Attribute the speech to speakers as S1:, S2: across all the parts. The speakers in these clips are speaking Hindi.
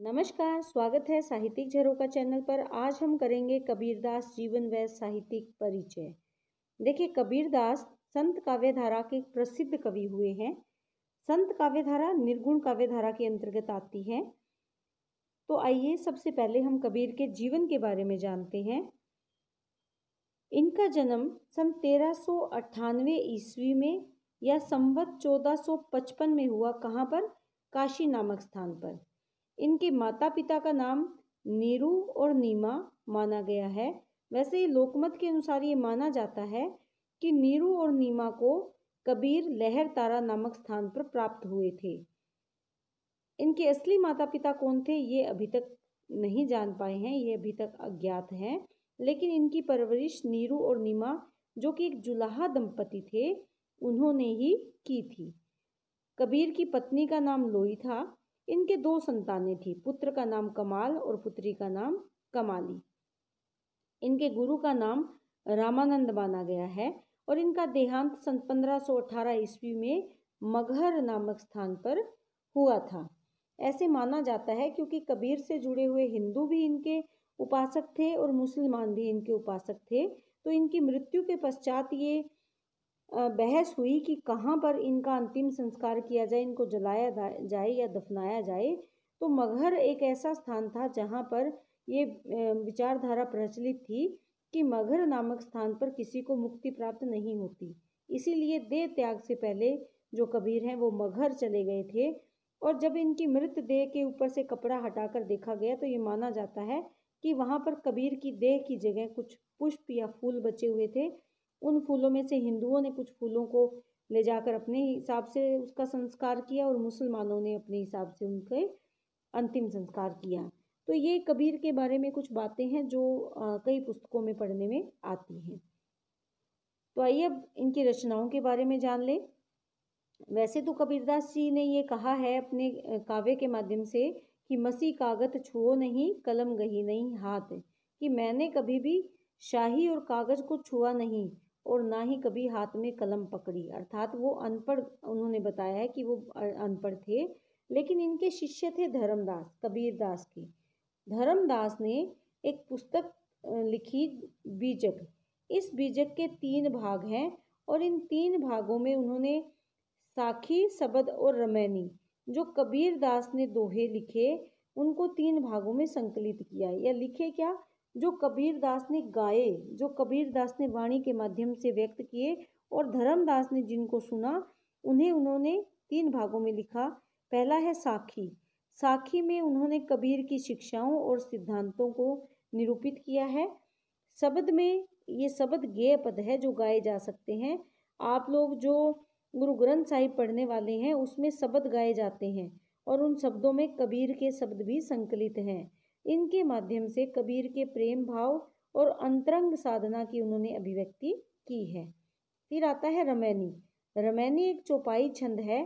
S1: नमस्कार स्वागत है साहित्यिक झरोका चैनल पर आज हम करेंगे कबीरदास जीवन व साहित्यिक परिचय देखिए कबीरदास संत काव्य धारा के प्रसिद्ध कवि हुए हैं संत काव्य धारा निर्गुण काव्यधारा के अंतर्गत आती है तो आइए सबसे पहले हम कबीर के जीवन के बारे में जानते हैं इनका जन्म सन तेरह सौ अट्ठानवे ईस्वी में या संवत 1455 में हुआ कहाँ पर काशी नामक स्थान पर इनके माता पिता का नाम नीरू और नीमा माना गया है वैसे लोकमत के अनुसार ये माना जाता है कि नीरू और नीमा को कबीर लहर तारा नामक स्थान पर प्राप्त हुए थे इनके असली माता पिता कौन थे ये अभी तक नहीं जान पाए हैं ये अभी तक अज्ञात हैं लेकिन इनकी परवरिश नीरू और नीमा जो कि एक जुलाहा दंपति थे उन्होंने ही की थी कबीर की पत्नी का नाम लोई था इनके दो संतानें थी पुत्र का नाम कमाल और पुत्री का नाम कमाली इनके गुरु का नाम रामानंद माना गया है और इनका देहांत सन 1518 ईस्वी में मगहर नामक स्थान पर हुआ था ऐसे माना जाता है क्योंकि कबीर से जुड़े हुए हिंदू भी इनके उपासक थे और मुसलमान भी इनके उपासक थे तो इनकी मृत्यु के पश्चात ये बहस हुई कि कहाँ पर इनका अंतिम संस्कार किया जाए इनको जलाया जाए या दफनाया जाए तो मगहर एक ऐसा स्थान था जहाँ पर ये विचारधारा प्रचलित थी कि मगहर नामक स्थान पर किसी को मुक्ति प्राप्त नहीं होती इसीलिए देह त्याग से पहले जो कबीर हैं वो मगहर चले गए थे और जब इनकी मृत देह के ऊपर से कपड़ा हटाकर देखा गया तो ये माना जाता है कि वहाँ पर कबीर की देह की जगह कुछ पुष्प या फूल बचे हुए थे उन फूलों में से हिंदुओं ने कुछ फूलों को ले जाकर अपने हिसाब से उसका संस्कार किया और मुसलमानों ने अपने हिसाब से उनके अंतिम संस्कार किया तो ये कबीर के बारे में कुछ बातें हैं जो कई पुस्तकों में पढ़ने में आती हैं तो आइए अब इनकी रचनाओं के बारे में जान लें वैसे तो कबीरदास जी ने ये कहा है अपने काव्य के माध्यम से कि मसी कागत छुओ नहीं कलम गही नहीं हाथ कि मैंने कभी भी शाही और कागज को छुआ नहीं और ना ही कभी हाथ में कलम पकड़ी अर्थात वो अनपढ़ उन्होंने बताया है कि वो अनपढ़ थे लेकिन इनके शिष्य थे धर्मदास कबीरदास के धर्मदास ने एक पुस्तक लिखी बीजक इस बीजक के तीन भाग हैं और इन तीन भागों में उन्होंने साखी सबद और रमैनी जो कबीरदास ने दोहे लिखे उनको तीन भागों में संकलित किया या लिखे क्या जो कबीर दास ने गाए जो कबीर दास ने वाणी के माध्यम से व्यक्त किए और धर्मदास ने जिनको सुना उन्हें उन्होंने तीन भागों में लिखा पहला है साखी साखी में उन्होंने कबीर की शिक्षाओं और सिद्धांतों को निरूपित किया है शब्द में ये शब्द गेय पद है जो गाए जा सकते हैं आप लोग जो गुरु ग्रंथ साहिब पढ़ने वाले हैं उसमें शब्द गाए जाते हैं और उन शब्दों में कबीर के शब्द भी संकलित हैं इनके माध्यम से कबीर के प्रेम भाव और अंतरंग साधना की उन्होंने अभिव्यक्ति की है फिर आता है रमैनी रमैनी एक चौपाई छंद है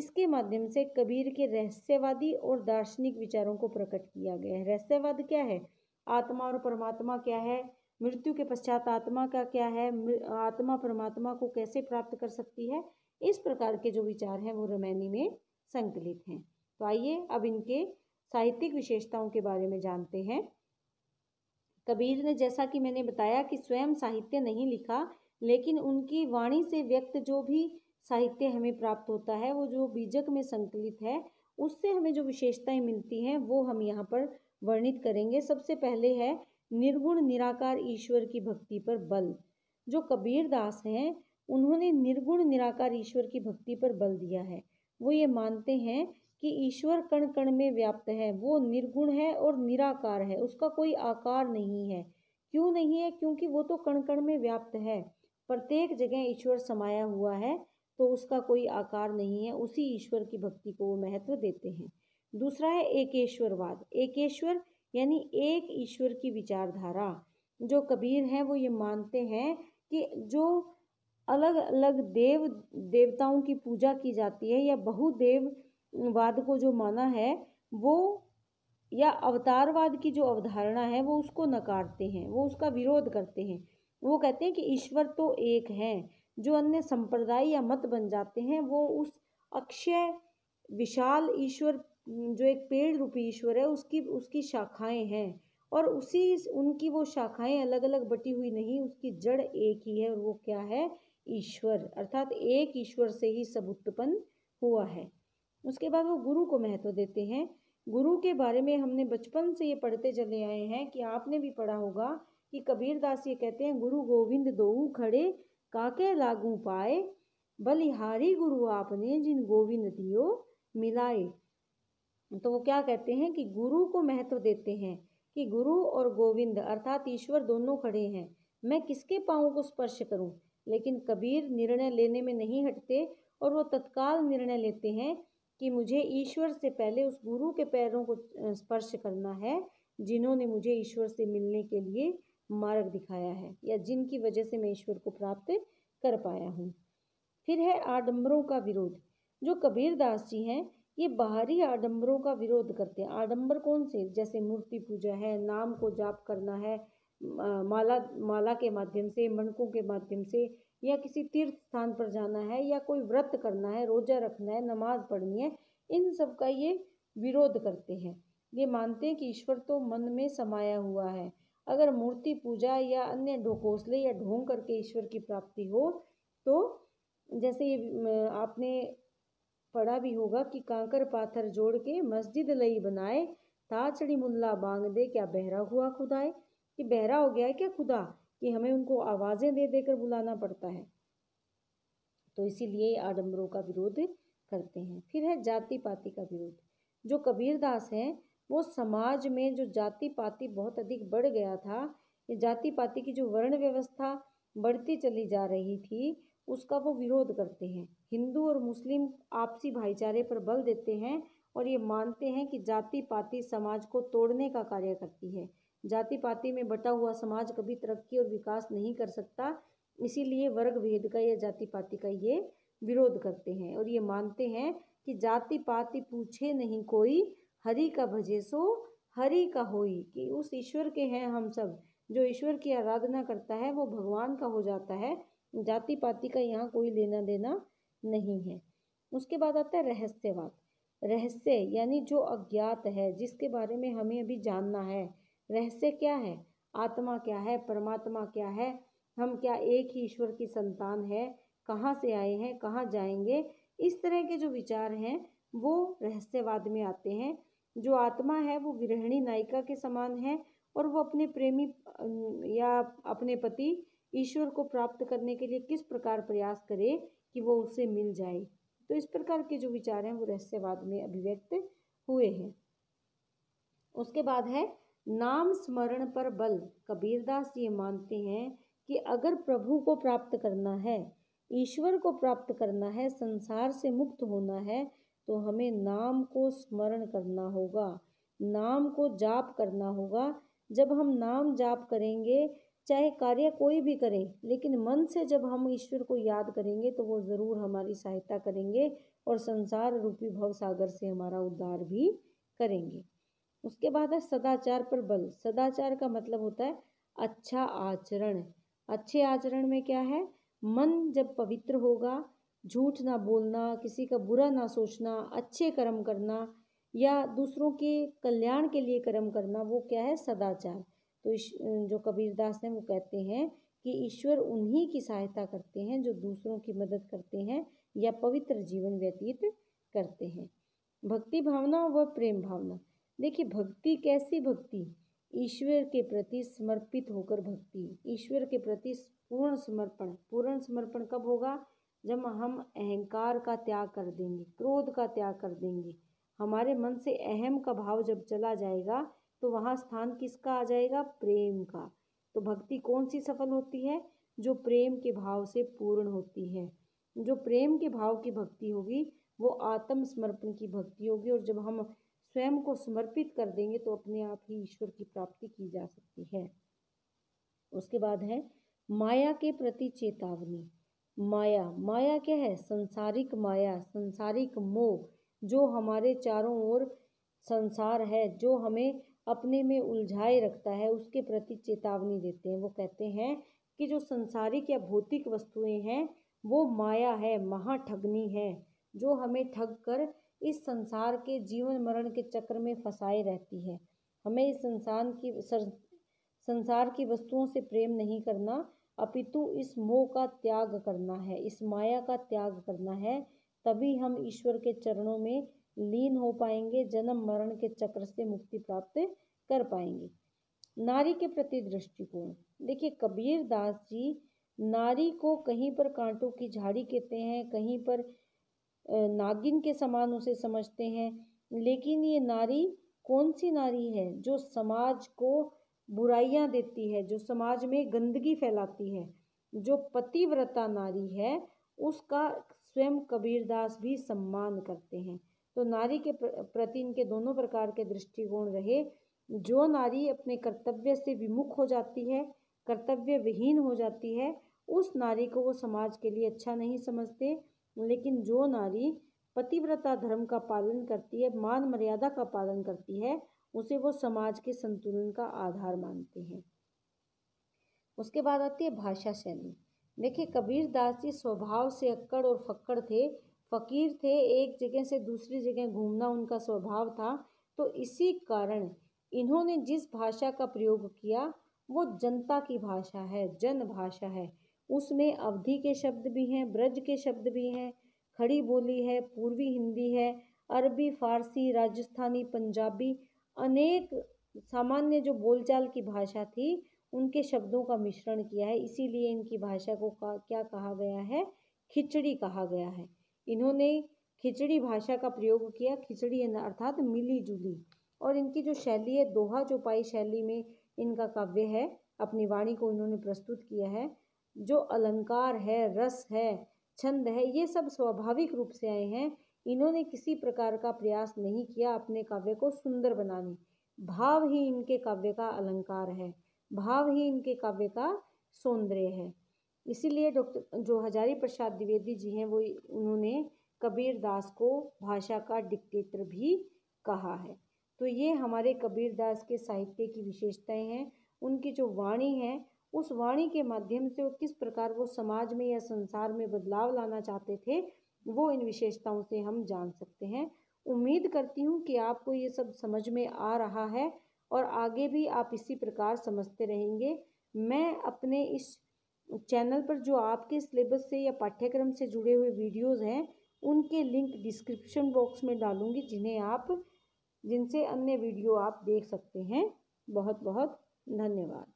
S1: इसके माध्यम से कबीर के रहस्यवादी और दार्शनिक विचारों को प्रकट किया गया है रहस्यवाद क्या है आत्मा और परमात्मा क्या है मृत्यु के पश्चात आत्मा का क्या है आत्मा परमात्मा को कैसे प्राप्त कर सकती है इस प्रकार के जो विचार हैं वो रमैनी में संकलित हैं तो आइए अब इनके साहित्यिक विशेषताओं के बारे में जानते हैं कबीर ने जैसा कि मैंने बताया कि स्वयं साहित्य नहीं लिखा लेकिन उनकी वाणी से व्यक्त जो भी साहित्य हमें प्राप्त होता है वो जो बीजक में संकलित है उससे हमें जो विशेषताएं मिलती हैं वो हम यहाँ पर वर्णित करेंगे सबसे पहले है निर्गुण निराकार ईश्वर की भक्ति पर बल जो कबीर दास हैं उन्होंने निर्गुण निराकार ईश्वर की भक्ति पर बल दिया है वो ये मानते हैं कि ईश्वर कण कण में व्याप्त है वो निर्गुण है और निराकार है उसका कोई आकार नहीं है क्यों नहीं है क्योंकि वो तो कण कण में व्याप्त है प्रत्येक जगह ईश्वर समाया हुआ है तो उसका कोई आकार नहीं है उसी ईश्वर की भक्ति को वो महत्व देते हैं दूसरा है एकेश्वरवाद एकेश्वर यानी एक ईश्वर की विचारधारा जो कबीर है वो ये मानते हैं कि जो अलग अलग देव देवताओं की पूजा की जाती है या बहुदेव वाद को जो माना है वो या अवतारवाद की जो अवधारणा है वो उसको नकारते हैं वो उसका विरोध करते हैं वो कहते हैं कि ईश्वर तो एक है जो अन्य संप्रदाय या मत बन जाते हैं वो उस अक्षय विशाल ईश्वर जो एक पेड़ रूपी ईश्वर है उसकी उसकी शाखाएं हैं और उसी उनकी वो शाखाएं अलग अलग बटी हुई नहीं उसकी जड़ एक ही है और वो क्या है ईश्वर अर्थात एक ईश्वर से ही सब उत्पन्न हुआ है उसके बाद वो गुरु को महत्व देते हैं गुरु के बारे में हमने बचपन से ये पढ़ते चले आए हैं कि आपने भी पढ़ा होगा कि कबीर दास ये कहते हैं गुरु गोविंद दो खड़े काके लागू पाए बलिहारी गुरु आपने जिन गोविंद दियो मिलाए तो वो क्या कहते हैं कि गुरु को महत्व देते हैं कि गुरु और गोविंद अर्थात ईश्वर दोनों खड़े हैं मैं किसके पाँव को स्पर्श करूं लेकिन कबीर निर्णय लेने में नहीं हटते और वो तत्काल निर्णय लेते हैं कि मुझे ईश्वर से पहले उस गुरु के पैरों को स्पर्श करना है जिन्होंने मुझे ईश्वर से मिलने के लिए मार्ग दिखाया है या जिनकी वजह से मैं ईश्वर को प्राप्त कर पाया हूँ फिर है आडम्बरों का विरोध जो कबीर दास जी हैं ये बाहरी आडम्बरों का विरोध करते हैं आडम्बर कौन से जैसे मूर्ति पूजा है नाम को जाप करना है माला माला के माध्यम से मणकों के माध्यम से या किसी तीर्थ स्थान पर जाना है या कोई व्रत करना है रोजा रखना है नमाज पढ़नी है इन सब का ये विरोध करते हैं ये मानते हैं कि ईश्वर तो मन में समाया हुआ है अगर मूर्ति पूजा या अन्य ढोकोसले या ढोंग करके ईश्वर की प्राप्ति हो तो जैसे ये आपने पढ़ा भी होगा कि कांकर पाथर जोड़ के मस्जिद लई बनाए ताचड़ी मुल्ला बांग दे क्या बहरा हुआ खुदाए कि बहरा हो गया है क्या खुदा कि हमें उनको आवाज़ें दे देकर बुलाना पड़ता है तो इसीलिए आडम्बरों का विरोध करते हैं फिर है जाति पाति का विरोध जो कबीरदास हैं वो समाज में जो जाति पाति बहुत अधिक बढ़ गया था ये जाति पाति की जो वर्ण व्यवस्था बढ़ती चली जा रही थी उसका वो विरोध करते हैं हिंदू और मुस्लिम आपसी भाईचारे पर बल देते हैं और ये मानते हैं कि जाति पाति समाज को तोड़ने का कार्य करती है जाति पाति में बटा हुआ समाज कभी तरक्की और विकास नहीं कर सकता इसीलिए वर्ग भेद का या जाति पाति का ये विरोध करते हैं और ये मानते हैं कि जाति पाति पूछे नहीं कोई हरि का भजे सो हरि का होई कि उस ईश्वर के हैं हम सब जो ईश्वर की आराधना करता है वो भगवान का हो जाता है जाति पाति का यहाँ कोई लेना देना नहीं है उसके बाद आता है रहस्यवाद रहस्य यानी जो अज्ञात है जिसके बारे में हमें अभी जानना है रहस्य क्या है आत्मा क्या है परमात्मा क्या है हम क्या एक ही ईश्वर की संतान है कहाँ से आए हैं कहाँ जाएंगे इस तरह के जो विचार हैं वो रहस्यवाद में आते हैं जो आत्मा है वो गृहिणी नायिका के समान है और वो अपने प्रेमी या अपने पति ईश्वर को प्राप्त करने के लिए किस प्रकार प्रयास करे कि वो उसे मिल जाए तो इस प्रकार के जो विचार हैं वो रहस्यवाद में अभिव्यक्त हुए हैं उसके बाद है नाम स्मरण पर बल कबीरदास ये मानते हैं कि अगर प्रभु को प्राप्त करना है ईश्वर को प्राप्त करना है संसार से मुक्त होना है तो हमें नाम को स्मरण करना होगा नाम को जाप करना होगा जब हम नाम जाप करेंगे चाहे कार्य कोई भी करें लेकिन मन से जब हम ईश्वर को याद करेंगे तो वो ज़रूर हमारी सहायता करेंगे और संसार रूपी भव सागर से हमारा उद्धार भी करेंगे उसके बाद है सदाचार पर बल सदाचार का मतलब होता है अच्छा आचरण अच्छे आचरण में क्या है मन जब पवित्र होगा झूठ ना बोलना किसी का बुरा ना सोचना अच्छे कर्म करना या दूसरों के कल्याण के लिए कर्म करना वो क्या है सदाचार तो जो कबीरदास हैं वो कहते हैं कि ईश्वर उन्हीं की सहायता करते हैं जो दूसरों की मदद करते हैं या पवित्र जीवन व्यतीत करते हैं भक्ति भावना व प्रेम भावना देखिए भक्ति कैसी भक्ति ईश्वर के प्रति समर्पित होकर भक्ति ईश्वर के प्रति पूर्ण समर्पण पूर्ण समर्पण कब होगा जब हम अहंकार का त्याग कर देंगे क्रोध का त्याग कर देंगे हमारे मन से अहम का भाव जब चला जाएगा तो वहाँ स्थान किसका आ जाएगा प्रेम का तो भक्ति कौन सी सफल होती है जो प्रेम के भाव से पूर्ण होती है जो प्रेम के भाव की भक्ति होगी वो आत्मसमर्पण की भक्ति होगी और जब हम स्वयं को समर्पित कर देंगे तो अपने आप ही ईश्वर की प्राप्ति की जा सकती है उसके बाद है माया के प्रति चेतावनी माया माया क्या है संसारिक माया संसारिक मोह जो हमारे चारों ओर संसार है जो हमें अपने में उलझाए रखता है उसके प्रति चेतावनी देते हैं वो कहते हैं कि जो संसारिक या भौतिक वस्तुएं हैं वो माया है महाठगनी है जो हमें ठग कर इस संसार के जीवन मरण के चक्र में फंसाए रहती है हमें इस संसार की सर, संसार की वस्तुओं से प्रेम नहीं करना अपितु इस मोह का त्याग करना है इस माया का त्याग करना है तभी हम ईश्वर के चरणों में लीन हो पाएंगे जन्म मरण के चक्र से मुक्ति प्राप्त कर पाएंगे नारी के प्रति दृष्टिकोण देखिए कबीर दास जी नारी को कहीं पर कांटों की झाड़ी कहते हैं कहीं पर नागिन के समान उसे समझते हैं लेकिन ये नारी कौन सी नारी है जो समाज को बुराइयां देती है जो समाज में गंदगी फैलाती है जो पतिव्रता नारी है उसका स्वयं कबीरदास भी सम्मान करते हैं तो नारी के प्रति इनके दोनों प्रकार के दृष्टिकोण रहे जो नारी अपने कर्तव्य से विमुख हो जाती है कर्तव्य विहीन हो जाती है उस नारी को वो समाज के लिए अच्छा नहीं समझते लेकिन जो नारी पतिव्रता धर्म का पालन करती है मान मर्यादा का पालन करती है उसे वो समाज के संतुलन का आधार मानते हैं उसके बाद आती है भाषा शैली देखिए कबीर दास जी स्वभाव से अक्कड़ और फक्कड़ थे फकीर थे एक जगह से दूसरी जगह घूमना उनका स्वभाव था तो इसी कारण इन्होंने जिस भाषा का प्रयोग किया वो जनता की भाषा है जन भाषा है उसमें अवधि के शब्द भी हैं ब्रज के शब्द भी हैं खड़ी बोली है पूर्वी हिंदी है अरबी फारसी राजस्थानी पंजाबी अनेक सामान्य जो बोलचाल की भाषा थी उनके शब्दों का मिश्रण किया है इसीलिए इनकी भाषा को का क्या कहा गया है खिचड़ी कहा गया है इन्होंने खिचड़ी भाषा का प्रयोग किया खिचड़ी अर्थात मिली जुली और इनकी जो शैली है दोहा चौपाई शैली में इनका काव्य है अपनी वाणी को इन्होंने प्रस्तुत किया है जो अलंकार है रस है छंद है ये सब स्वाभाविक रूप से आए हैं इन्होंने किसी प्रकार का प्रयास नहीं किया अपने काव्य को सुंदर बनाने भाव ही इनके काव्य का अलंकार है भाव ही इनके काव्य का सौंदर्य है इसीलिए डॉक्टर जो हजारी प्रसाद द्विवेदी जी हैं वो उन्होंने कबीर दास को भाषा का डिक्टेटर भी कहा है तो ये हमारे कबीर दास के साहित्य की विशेषताएं हैं उनकी जो वाणी है उस वाणी के माध्यम से वो किस प्रकार वो समाज में या संसार में बदलाव लाना चाहते थे वो इन विशेषताओं से हम जान सकते हैं उम्मीद करती हूँ कि आपको ये सब समझ में आ रहा है और आगे भी आप इसी प्रकार समझते रहेंगे मैं अपने इस चैनल पर जो आपके सिलेबस से या पाठ्यक्रम से जुड़े हुए वीडियोस हैं उनके लिंक डिस्क्रिप्शन बॉक्स में डालूंगी जिन्हें आप जिनसे अन्य वीडियो आप देख सकते हैं बहुत बहुत धन्यवाद